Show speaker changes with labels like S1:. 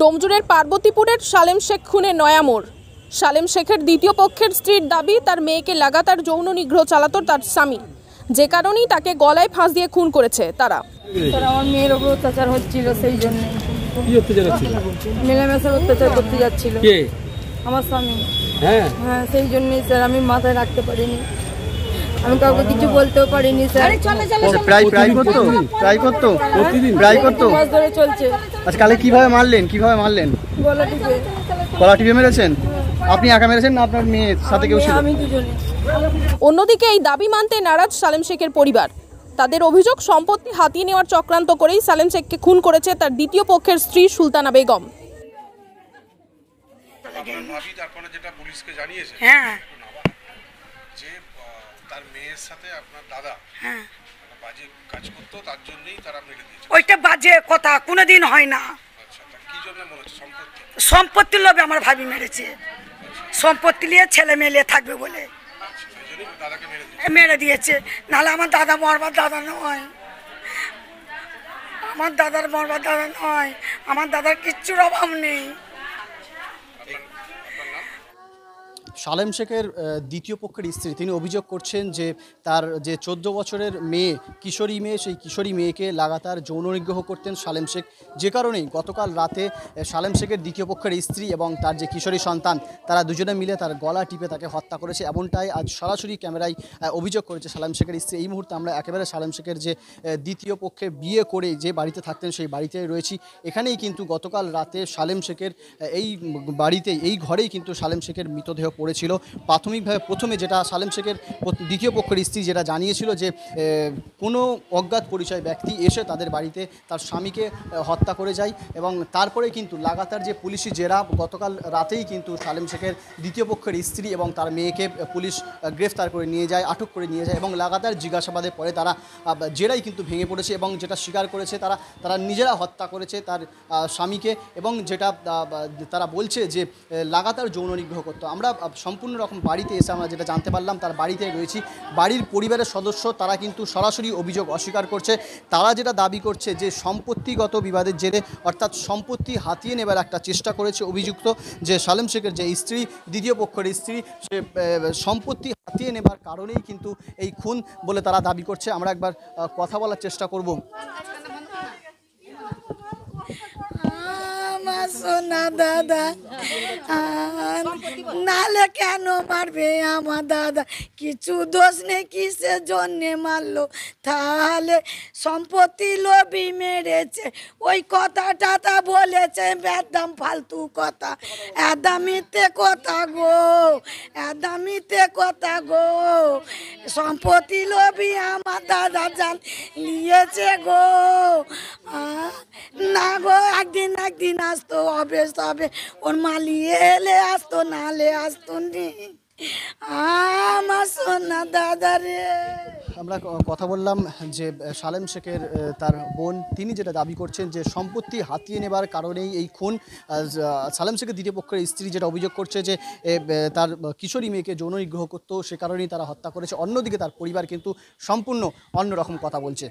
S1: ডোমজুরের পার্বতীপুরের সালেম শেখ খুনে নয়ামোর সালেম শেখের দ্বিতীয় পক্ষের স্ত্রীর দাবি তার মেয়েকে লাগাতার যৌন নিগ্রহ চালাত তার স্বামী যে কারণেই তাকে গলায় ফাঁস দিয়ে খুন করেছে তারা আমার মেয়ের ওপর অত্যাচার হচ্ছিল সেই জন্য
S2: মেলামেশার অত্যাচার করতে যাচ্ছিল আমার স্বামী হ্যাঁ হ্যাঁ সেই জন্যই স্যার আমি মাথায় রাখতে পারিনি আমি কাউকে কিছু বলতেও পারিনি স্যার প্রায় প্রায় করতো
S1: প্রায় করতো প্রতিদিন প্রায় করতো ধরে চলছে আচ্ছা কালে কিভাবে মারলেন কিভাবে মারলেন গলা টিপে মেরেছেন আপনি একা মেরেছেন না আপনার সাথে কেউ ছিল অন্যদিকে এই দাবি মানতে নারাজ সালেম শেখের পরিবার তাদের অভিযোগ সম্পত্তি হাতিয়ে নেওয়ার চক্রান্ত করেই সালেম শেখকে খুন করেছে তার দ্বিতীয় পক্ষের স্ত্রী সুলতানা বেগম হ্যাঁ যে তার মেয়ের সাথে আপনার দাদা হ্যাঁ বাজে কাজ করতো তার জন্যই তারা মেরে দিয়েছে
S2: ওইটা বাজে কথা কোনোদিন হয় না
S1: আচ্ছা,
S2: সম্পত্তির লোভে আমার ভাবি মেরেছে আচ্ছা। সম্পত্তি নিয়ে ছেলে মেলে থাকবে বলে আচ্ছা, মেরে দিয়েছে নাহলে আমার দাদা মরবার দাদা নয় আমার দাদার মরবার দাদা নয় আমার দাদার কিচ্ছুর অভাব নেই
S1: সালেম শেখের দ্বিতীয় পক্ষের স্ত্রী তিনি অভিযোগ করছেন যে তার যে চোদ্দ বছরের মেয়ে কিশোরী মেয়ে সেই কিশোরী মেয়েকে লাগাতার যৌন নিগ্রহ করতেন সালেম শেখ যে কারণেই গতকাল রাতে সালেম শেখের দ্বিতীয় পক্ষের স্ত্রী এবং তার যে কিশোরী সন্তান তারা দুজনে মিলে তার গলা টিপে তাকে হত্যা করেছে এমনটাই আজ সরাসরি ক্যামেরায় অভিযোগ করেছে সালেম শেখের স্ত্রী এই মুহূর্তে আমরা একেবারে সালেম শেখের যে দ্বিতীয় পক্ষে বিয়ে করে যে বাড়িতে থাকতেন সেই বাড়িতে রয়েছি এখানেই কিন্তু গতকাল রাতে সালেম শেখের এই বাড়িতে এই ঘরেই কিন্তু সালেম শেখের মৃতদেহ পড়েছে হয়েছিল প্রাথমিকভাবে প্রথমে যেটা সালেম শেখের দ্বিতীয় পক্ষের স্ত্রী যেটা জানিয়েছিল যে কোনো অজ্ঞাত পরিচয় ব্যক্তি এসে তাদের বাড়িতে তার স্বামীকে হত্যা করে যায় এবং তারপরে কিন্তু লাগাতার যে পুলিশি জেরা গতকাল রাতেই কিন্তু সালেম শেখের দ্বিতীয় পক্ষের স্ত্রী এবং তার মেয়েকে পুলিশ গ্রেফতার করে নিয়ে যায় আটক করে নিয়ে যায় এবং লাগাতার জিজ্ঞাসাবাদের পরে তারা জেরাই কিন্তু ভেঙে পড়েছে এবং যেটা স্বীকার করেছে তারা তারা নিজেরা হত্যা করেছে তার স্বামীকে এবং যেটা তারা বলছে যে লাগাতার যৌন নিগ্রহ করতো আমরা সম্পূর্ণ রকম বাড়িতে এসে আমরা যেটা জানতে পারলাম তার বাড়িতে রয়েছি বাড়ির পরিবারের সদস্য তারা কিন্তু সরাসরি অভিযোগ অস্বীকার করছে তারা যেটা দাবি করছে যে সম্পত্তিগত বিবাদের জেরে অর্থাৎ সম্পত্তি হাতিয়ে নেবার একটা চেষ্টা করেছে অভিযুক্ত যে সালেম শেখের যে স্ত্রী দ্বিতীয় পক্ষের স্ত্রী সে সম্পত্তি হাতিয়ে নেবার কারণেই কিন্তু এই খুন বলে তারা দাবি করছে আমরা একবার কথা বলার চেষ্টা করব
S2: সোনা না দাদা নালে কেন মারবে আমার দাদা কিছু দোষ নেই কিসে জন্যে মারলো তাহলে সম্পত্তি লোভি মেরেছে ওই কথা টাতা বলেছে একদম ফালতু কথা একদমিতে কথা গো একদমিতে কথা গো সম্পত্তি লোভি আমার দাদা জান নিয়েছে গো না গো একদিন একদিন আসতো হবে সবে ওর মালিয়ে এলে আসতো নালে আসতো নি
S1: আমার সোনা দাদা রে আমরা কথা বললাম যে সালেম শেখের তার বোন তিনি যেটা দাবি করছেন যে সম্পত্তি হাতিয়ে নেবার কারণেই এই খুন সালেম শেখের দ্বিতীয় পক্ষের স্ত্রী যেটা অভিযোগ করছে যে তার কিশোরী মেয়েকে যৌন নিগ্রহ করতো সে কারণেই তারা হত্যা করেছে অন্যদিকে তার পরিবার কিন্তু সম্পূর্ণ অন্যরকম কথা বলছে